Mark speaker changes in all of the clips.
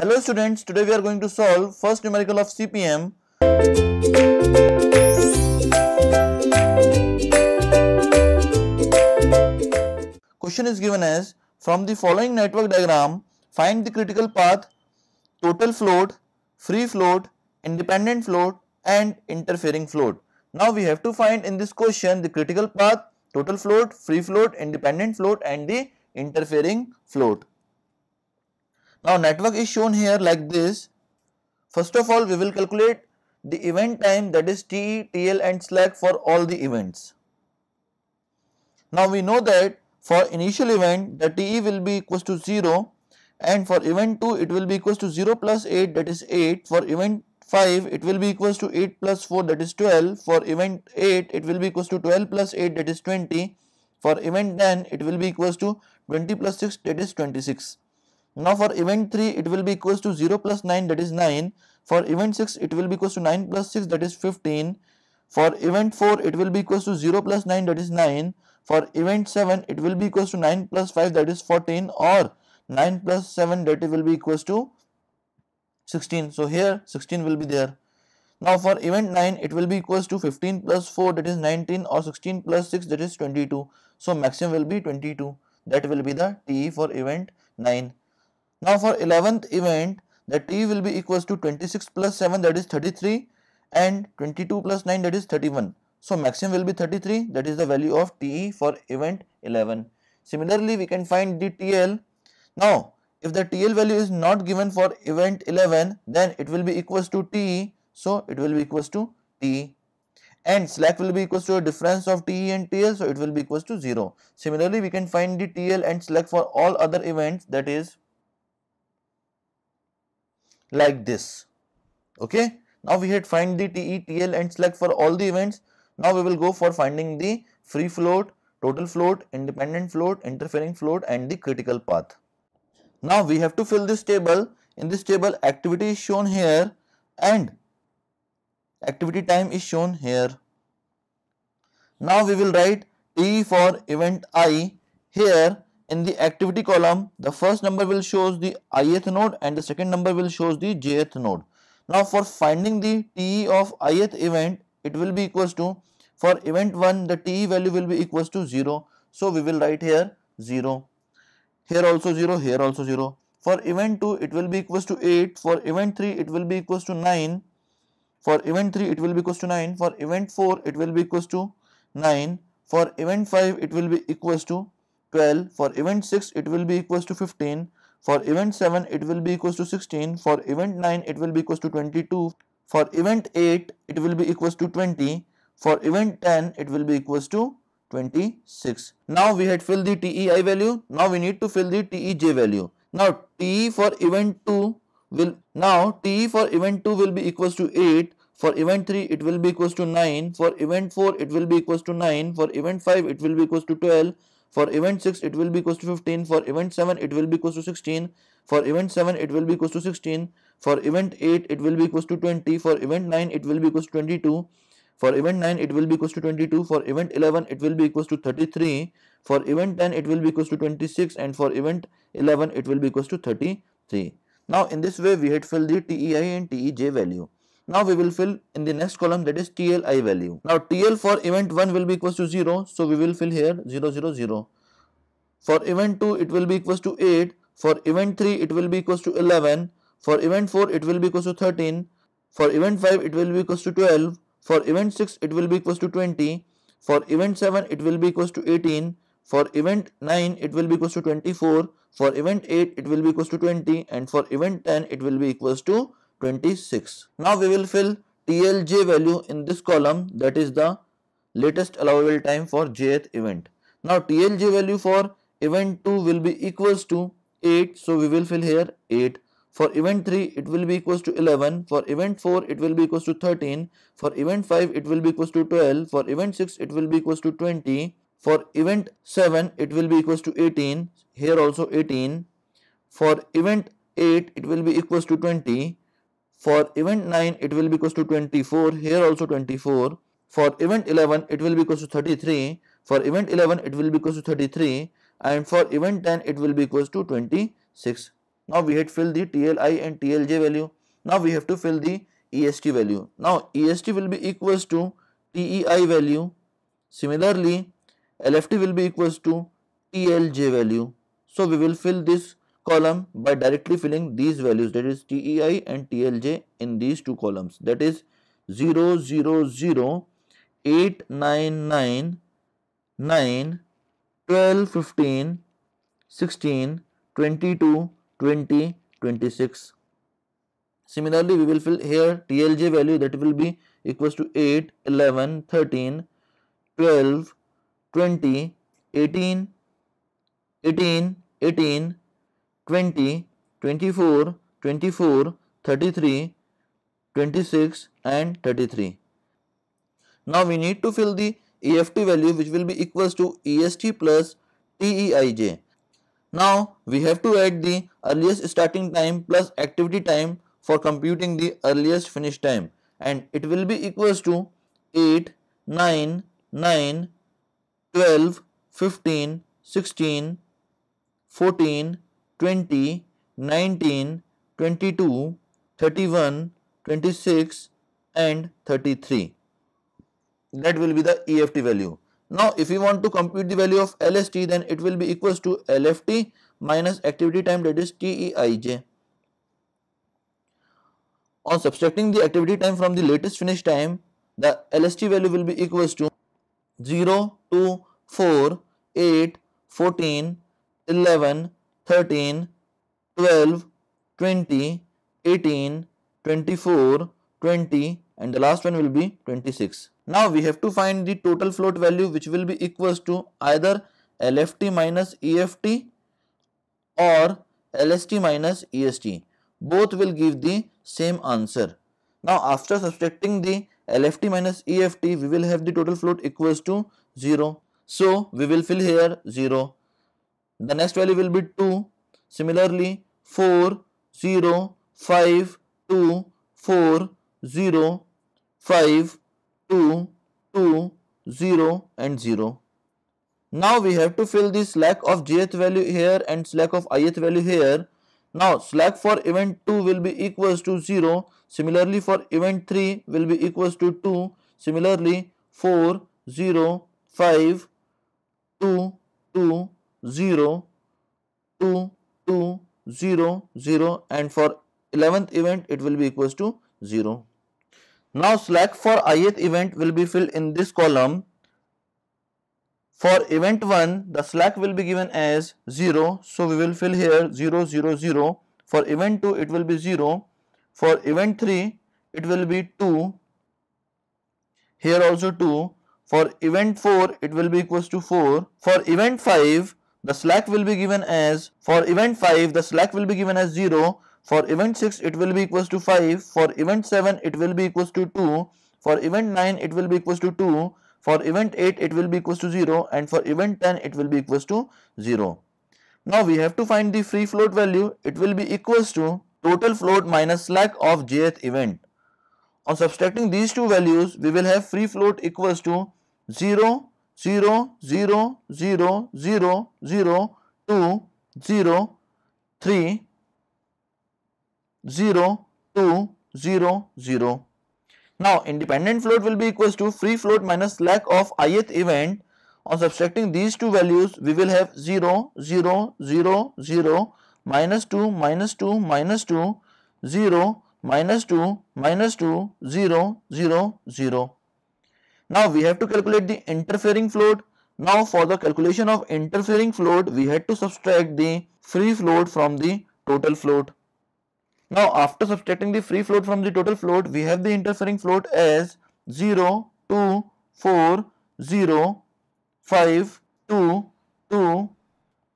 Speaker 1: Hello students, today we are going to solve first numerical of CPM. Question is given as from the following network diagram find the critical path, total float, free float, independent float and interfering float. Now we have to find in this question the critical path, total float, free float, independent float and the interfering float. Now network is shown here like this. First of all, we will calculate the event time that is T, T L, TL and slack for all the events. Now we know that for initial event the TE will be equals to 0 and for event 2 it will be equals to 0 plus 8 that is 8 for event 5 it will be equals to 8 plus 4 that is 12 for event 8 it will be equals to 12 plus 8 that is 20 for event 10 it will be equals to 20 plus 6 that is 26 now for event 3 it will be equals to 0 plus 9 that is 9. For event 6 it will be equals to 9 plus 6 that is 15. For event 4 it will be equals to 0 plus 9 that is 9. For event 7 it will be equals to 9 plus 5 that is 14 or 9 plus 7 that will be equals to 16. So here 16 will be there. Now for event 9 it will be equals to 15 plus 4 that is 19 or 16 plus 6 that is 22. So maximum will be 22 that will be the TE for event 9. Now for 11th event the t will be equals to 26 plus 7 that is 33 and 22 plus 9 that is 31. So maximum will be 33 that is the value of TE for event 11. Similarly we can find the TL. Now if the TL value is not given for event 11 then it will be equals to TE so it will be equals to TE and slack will be equals to a difference of TE and TL so it will be equals to 0. Similarly we can find the TL and slack for all other events that is like this. Okay. Now we had find the TE, TL and select for all the events. Now we will go for finding the free float, total float, independent float, interfering float and the critical path. Now we have to fill this table. In this table activity is shown here and activity time is shown here. Now we will write TE for event i here in the activity column, the first number will shows the ith node and the second number will shows the jth node. Now for finding the TE of ith event, it will be equals to for event 1 the TE value will be equals to 0. So we will write here 0, here also 0, here also 0. For event 2 it will be equals to 8, for event 3 it will be equals to 9, for event 3 it will be equals to 9, for event 4 it will be equals to 9, for event 5 it will be equals to 12 for event 6 it will be equals to 15 for event 7 it will be equals to 16 for event 9 it will be equals to 22 for event 8 it will be equals to 20 for event 10 it will be equals to 26 now we had filled the tei value now we need to fill the tej value now te for event 2 will now te for event 2 will be equals to 8 for event 3 it will be equals to 9 for event 4 it will be equals to 9 for event 5 it will be equals to 12 for event 6, it will be equals to 15. For event 7, it will be equals to 16. For event 7, it will be equals to 16. For event 8, it will be equals to 20. For event 9, it will be equals to 22. For event 9, it will be equals to 22. For event 11, it will be equals to 33. For event 10, it will be equals to 26. And for event 11, it will be equals to 33. Now, in this way, we had filled the TEI and TEJ value. Now we will fill in the next column that is TLI value. Now TL for event 1 will be equals to 0. So we will fill here 0, 0, 0. For event 2 it will be equals to 8. For event 3 it will be equals to 11. For event 4 it will be equals to 13. For event 5 it will be equals to 12. For event 6 it will be equals to 20. For event 7 it will be equals to 18. For event 9 it will be equals to 24. For event 8 it will be equals to 20. And for event 10 it will be equals to 26. Now we will fill TLJ value in this column that is the latest allowable time for jth event. Now TLJ value for event 2 will be equals to 8 so we will fill here 8 for event 3 it will be equals to 11 for event 4 it will be equals to 13 for event 5 it will be equals to 12 for event 6 it will be equals to 20 for event 7 it will be equals to 18 here also 18 for event 8 it will be equals to 20 for event 9, it will be equals to 24. Here also 24. For event 11, it will be equals to 33. For event 11, it will be equals to 33. And for event 10, it will be equals to 26. Now we had filled the TLI and TLJ value. Now we have to fill the EST value. Now EST will be equals to TEI value. Similarly, LFT will be equals to TLJ value. So we will fill this column by directly filling these values that is TEI and TLJ in these two columns that is 0, 0, 0, 8, 9, 9, 9, 12, 15, 16, 22, 20, 26. Similarly, we will fill here TLJ value that will be equals to 8, 11, 13, 12, 20, 18, 18, 18, 20, 24, 24, 33, 26 and 33. Now we need to fill the EFT value which will be equals to EST plus TEIJ. Now we have to add the earliest starting time plus activity time for computing the earliest finish time and it will be equals to 8, 9, 9, 12, 15, 16, 14, 20, 19, 22, 31, 26 and 33. That will be the EFT value. Now, if you want to compute the value of LST, then it will be equals to LFT minus activity time that is TEIJ. On subtracting the activity time from the latest finish time, the LST value will be equals to 0, 2, 4, 8, 14, 11, 13, 12, 20, 18, 24, 20 and the last one will be 26. Now we have to find the total float value which will be equals to either LFT minus EFT or LST minus EST. Both will give the same answer. Now after subtracting the LFT minus EFT we will have the total float equals to 0. So we will fill here 0 the next value will be 2. Similarly, 4, 0, 5, 2, 4, 0, 5, 2, 2, 0 and 0. Now we have to fill the slack of jth value here and slack of ith value here. Now slack for event 2 will be equals to 0. Similarly for event 3 will be equals to 2. Similarly 4, 0, 5, 2, 2, 0, 2, 2, 0, 0 and for 11th event it will be equals to 0. Now slack for ith event will be filled in this column. For event 1 the slack will be given as 0 so we will fill here 0 0 0. For event 2 it will be 0. For event 3 it will be 2 here also 2 for event 4 it will be equals to 4 for event 5 the slack will be given as for event 5 the slack will be given as 0 for event 6 it will be equals to 5 for event 7 it will be equals to 2 for event 9 it will be equals to 2 for event 8 it will be equals to 0 and for event 10 it will be equals to 0 now we have to find the free float value it will be equals to total float minus slack of jth event on subtracting these two values we will have free float equals to 0 0, 0, 0, 0, 0, 2, 0, 3, 0, 2, 0, 0. Now, independent float will be equals to free float minus lack of ith event. On subtracting these two values, we will have 0, 0, 0, 0, minus 2, minus 2, minus 2, 0, minus 2, minus 2, 0, 0, 0. Now we have to calculate the interfering float. Now for the calculation of interfering float, we had to subtract the free float from the total float. Now after subtracting the free float from the total float, we have the interfering float as 0, 2, 4, 0, 5, 2, 2,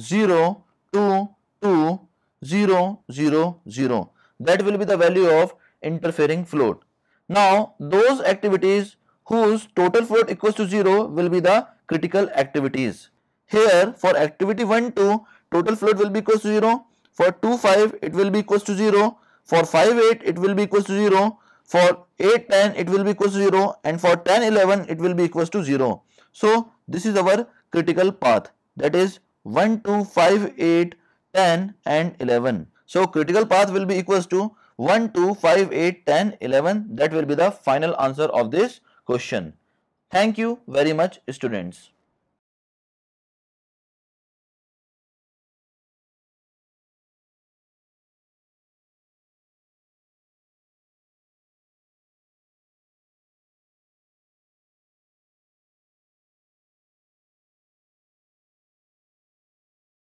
Speaker 1: 0, 2, 2, 0, 0, 0. That will be the value of interfering float. Now those activities whose total float equals to 0 will be the critical activities. Here for activity 1, 2 total float will be equals to 0. For 2, 5 it will be equals to 0. For 5, 8 it will be equals to 0. For 8, 10 it will be equals to 0 and for 10, 11 it will be equals to 0. So this is our critical path that is 1, 2, 5, 8, 10 and 11. So critical path will be equals to 1, 2, 5, 8, 10, 11 that will be the final answer of this question. Thank you very much students.